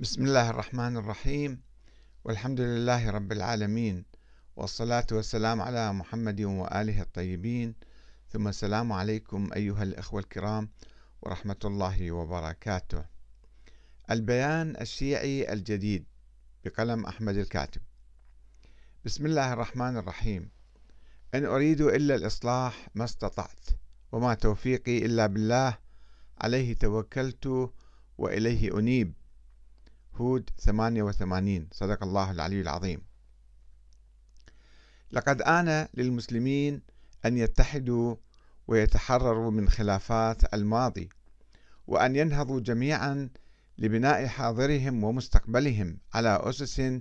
بسم الله الرحمن الرحيم والحمد لله رب العالمين والصلاة والسلام على محمد وآله الطيبين ثم السلام عليكم أيها الأخوة الكرام ورحمة الله وبركاته البيان الشيعي الجديد بقلم أحمد الكاتب بسم الله الرحمن الرحيم إن أريد إلا الإصلاح ما استطعت وما توفيقي إلا بالله عليه توكلت وإليه أنيب هود 88 صدق الله العلي العظيم لقد آن للمسلمين أن يتحدوا ويتحرروا من خلافات الماضي وأن ينهضوا جميعا لبناء حاضرهم ومستقبلهم على أسس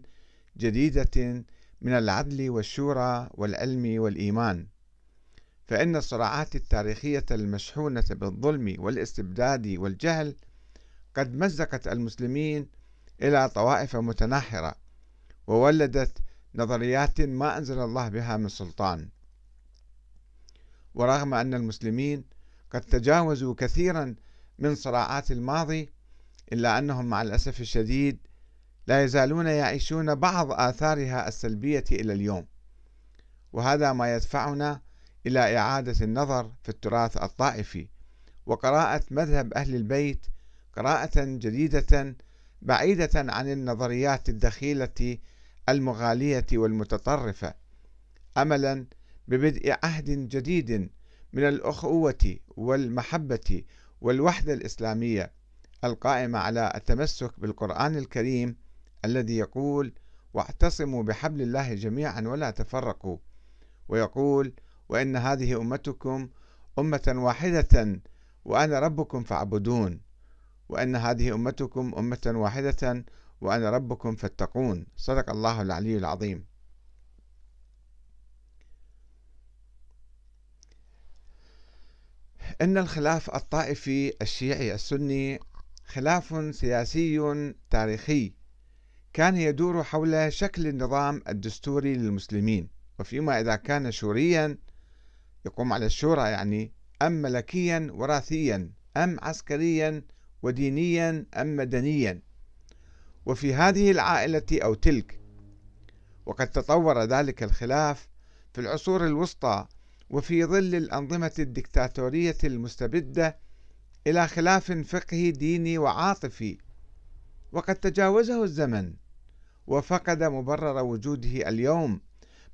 جديدة من العدل والشورى والعلم والإيمان فإن الصراعات التاريخية المشحونة بالظلم والاستبداد والجهل قد مزقت المسلمين إلى طوائف متناحرة وولدت نظريات ما أنزل الله بها من سلطان ورغم أن المسلمين قد تجاوزوا كثيرا من صراعات الماضي إلا أنهم مع الأسف الشديد لا يزالون يعيشون بعض آثارها السلبية إلى اليوم وهذا ما يدفعنا إلى إعادة النظر في التراث الطائفي وقراءة مذهب أهل البيت قراءة جديدة بعيدة عن النظريات الدخيلة المغالية والمتطرفة أملا ببدء عهد جديد من الأخوة والمحبة والوحدة الإسلامية القائمة على التمسك بالقرآن الكريم الذي يقول واعتصموا بحبل الله جميعا ولا تفرقوا ويقول وإن هذه أمتكم أمة واحدة وأنا ربكم فاعبدون وأن هذه أمتكم أمة واحدة وأنا ربكم فاتقون صدق الله العلي العظيم إن الخلاف الطائفي الشيعي السني خلاف سياسي تاريخي كان يدور حول شكل النظام الدستوري للمسلمين وفيما إذا كان شوريا يقوم على الشورى يعني أم ملكيا وراثيا أم عسكريا ودينيا أم مدنيا وفي هذه العائلة أو تلك وقد تطور ذلك الخلاف في العصور الوسطى وفي ظل الأنظمة الدكتاتورية المستبدة إلى خلاف فقهي ديني وعاطفي وقد تجاوزه الزمن وفقد مبرر وجوده اليوم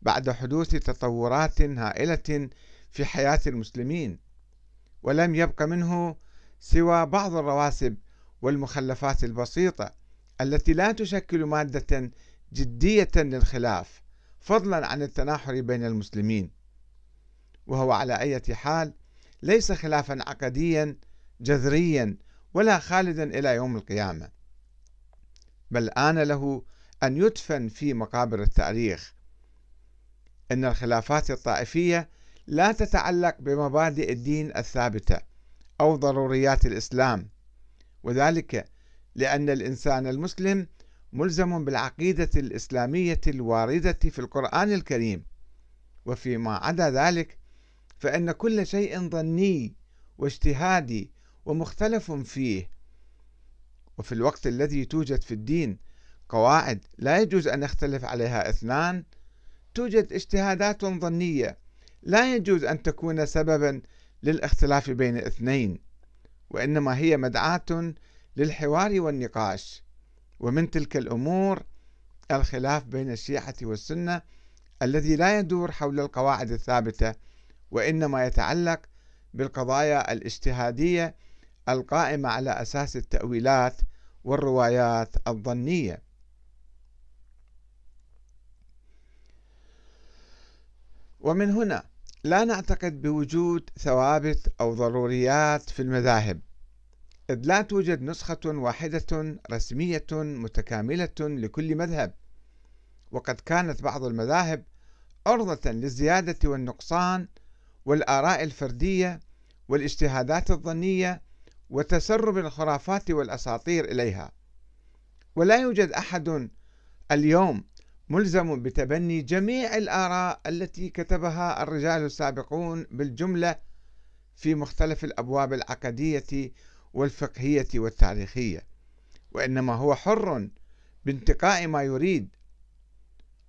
بعد حدوث تطورات هائلة في حياة المسلمين ولم يبق منه سوى بعض الرواسب والمخلفات البسيطة التي لا تشكل مادة جدية للخلاف فضلا عن التناحر بين المسلمين وهو على أي حال ليس خلافا عقديا جذريا ولا خالدا إلى يوم القيامة بل آن له أن يدفن في مقابر التاريخ إن الخلافات الطائفية لا تتعلق بمبادئ الدين الثابته أو ضروريات الإسلام وذلك لأن الإنسان المسلم ملزم بالعقيدة الإسلامية الواردة في القرآن الكريم وفيما عدا ذلك فإن كل شيء ظني واجتهادي ومختلف فيه وفي الوقت الذي توجد في الدين قواعد لا يجوز أن يختلف عليها اثنان توجد اجتهادات ظنية لا يجوز أن تكون سببا للاختلاف بين الاثنين وإنما هي مدعاة للحوار والنقاش ومن تلك الأمور الخلاف بين الشيعة والسنة الذي لا يدور حول القواعد الثابتة وإنما يتعلق بالقضايا الاجتهادية القائمة على أساس التأويلات والروايات الظنية ومن هنا لا نعتقد بوجود ثوابت أو ضروريات في المذاهب إذ لا توجد نسخة واحدة رسمية متكاملة لكل مذهب وقد كانت بعض المذاهب عرضة للزيادة والنقصان والآراء الفردية والاجتهادات الظنية وتسرب الخرافات والأساطير إليها ولا يوجد أحد اليوم ملزم بتبني جميع الآراء التي كتبها الرجال السابقون بالجملة في مختلف الأبواب العقدية والفقهية والتاريخية وإنما هو حر بانتقاء ما يريد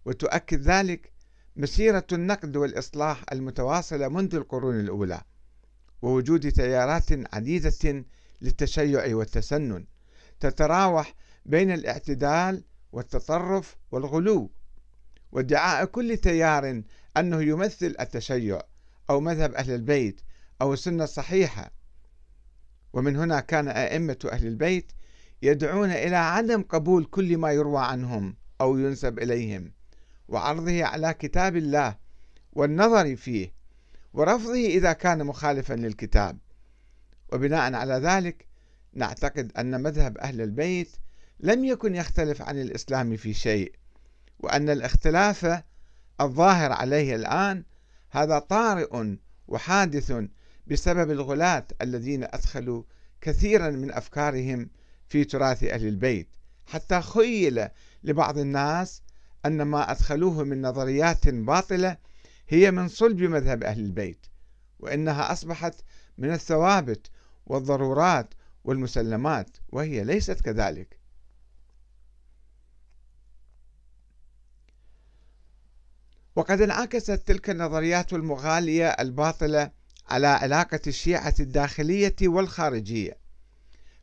وتؤكد ذلك مسيرة النقد والإصلاح المتواصلة منذ القرون الأولى ووجود تيارات عديدة للتشيع والتسنن تتراوح بين الاعتدال والتطرف والغلو وادعاء كل تيار أنه يمثل التشيع أو مذهب أهل البيت أو السنة الصحيحة ومن هنا كان أئمة أهل البيت يدعون إلى عدم قبول كل ما يروى عنهم أو ينسب إليهم وعرضه على كتاب الله والنظر فيه ورفضه إذا كان مخالفا للكتاب وبناء على ذلك نعتقد أن مذهب أهل البيت لم يكن يختلف عن الإسلام في شيء وأن الاختلاف الظاهر عليه الآن هذا طارئ وحادث بسبب الغلاة الذين أدخلوا كثيرا من أفكارهم في تراث أهل البيت حتى خيل لبعض الناس أن ما أدخلوه من نظريات باطلة هي من صلب مذهب أهل البيت وإنها أصبحت من الثوابت والضرورات والمسلمات وهي ليست كذلك وقد انعكست تلك النظريات المغالية الباطلة على علاقة الشيعة الداخلية والخارجية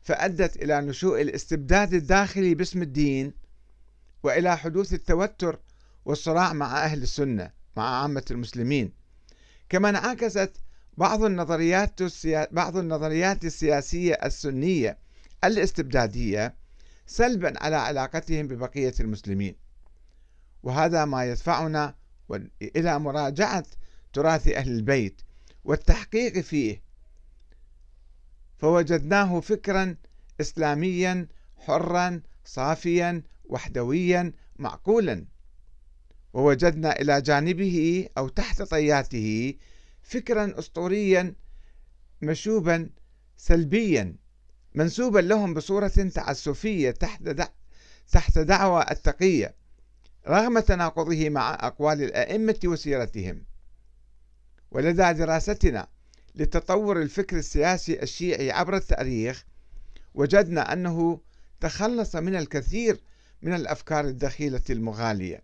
فأدت إلى نشوء الاستبداد الداخلي باسم الدين وإلى حدوث التوتر والصراع مع أهل السنة مع عامة المسلمين كما انعكست بعض النظريات بعض النظريات السياسية السنية الاستبدادية سلبا على علاقتهم ببقية المسلمين وهذا ما يدفعنا إلى مراجعة تراث أهل البيت والتحقيق فيه فوجدناه فكرا إسلاميا حرا صافيا وحدويا معقولا ووجدنا إلى جانبه أو تحت طياته فكرا أسطوريا مشوبا سلبيا منسوبا لهم بصورة تعسفية تحت دعوى التقية رغم تناقضه مع أقوال الأئمة وسيرتهم ولدى دراستنا لتطور الفكر السياسي الشيعي عبر التاريخ وجدنا أنه تخلص من الكثير من الأفكار الدخيلة المغالية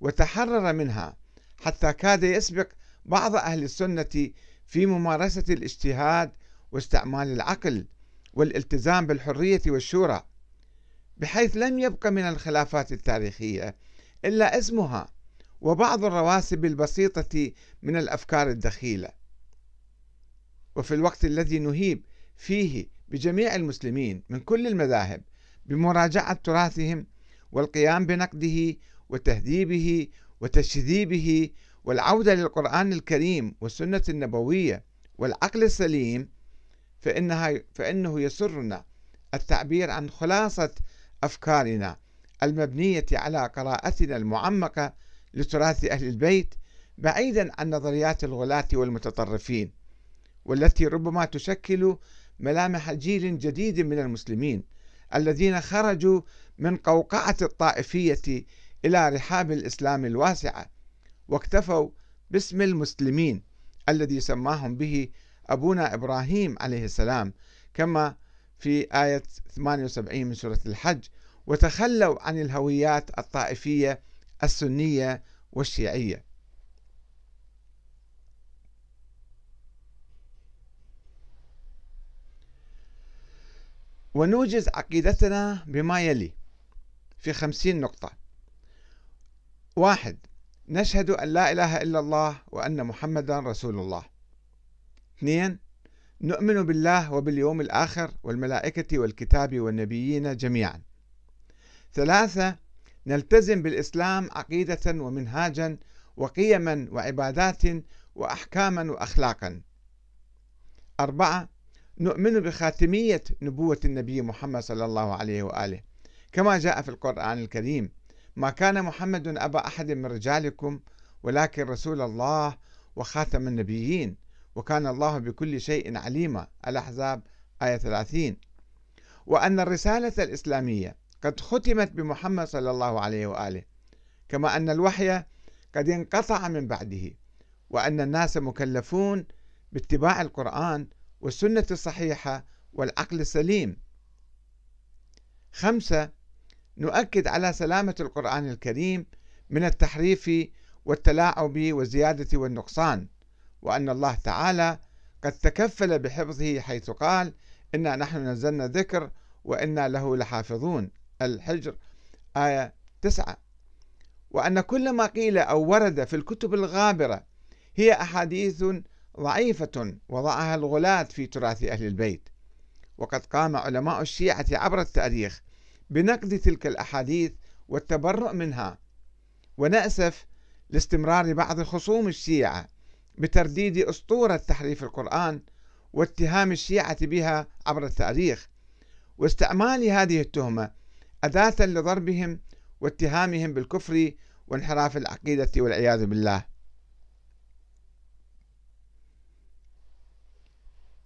وتحرر منها حتى كاد يسبق بعض أهل السنة في ممارسة الاجتهاد واستعمال العقل والالتزام بالحرية والشورى بحيث لم يبق من الخلافات التاريخية إلا اسمها وبعض الرواسب البسيطة من الأفكار الدخيلة وفي الوقت الذي نهيب فيه بجميع المسلمين من كل المذاهب بمراجعة تراثهم والقيام بنقده وتهذيبه وتشذيبه والعودة للقرآن الكريم والسنة النبوية والعقل السليم فإنها فإنه يسرنا التعبير عن خلاصة أفكارنا المبنية على قراءتنا المعمقة لتراث أهل البيت بعيدا عن نظريات الغلاة والمتطرفين والتي ربما تشكل ملامح جيل جديد من المسلمين الذين خرجوا من قوقعة الطائفية إلى رحاب الإسلام الواسعة واكتفوا باسم المسلمين الذي سماهم به أبونا إبراهيم عليه السلام كما في آية 78 من سورة الحج وتخلوا عن الهويات الطائفية السنية والشيعية ونوجز عقيدتنا بما يلي في خمسين نقطة واحد نشهد أن لا إله إلا الله وأن محمدا رسول الله اثنين نؤمن بالله وباليوم الآخر والملائكة والكتاب والنبيين جميعا ثلاثة نلتزم بالإسلام عقيدة ومنهاجا وقيما وعبادات وأحكاما وأخلاقا أربعة نؤمن بخاتمية نبوة النبي محمد صلى الله عليه وآله كما جاء في القرآن الكريم ما كان محمد أبا أحد من رجالكم ولكن رسول الله وخاتم النبيين وكان الله بكل شيء عليما الأحزاب آية 30 وأن الرسالة الإسلامية قد ختمت بمحمد صلى الله عليه واله كما ان الوحي قد انقطع من بعده وان الناس مكلفون باتباع القران والسنه الصحيحه والعقل السليم. خمسه نؤكد على سلامه القران الكريم من التحريف والتلاعب والزياده والنقصان وان الله تعالى قد تكفل بحفظه حيث قال انا نحن نزلنا الذكر وانا له لحافظون الحجر آية 9 وأن كل ما قيل أو ورد في الكتب الغابرة هي أحاديث ضعيفة وضعها الغلاة في تراث أهل البيت وقد قام علماء الشيعة عبر التاريخ بنقد تلك الأحاديث والتبرؤ منها ونأسف لاستمرار بعض خصوم الشيعة بترديد أسطورة تحريف القرآن واتهام الشيعة بها عبر التاريخ واستعمال هذه التهمة أداة لضربهم واتهامهم بالكفر وانحراف العقيدة والعياذ بالله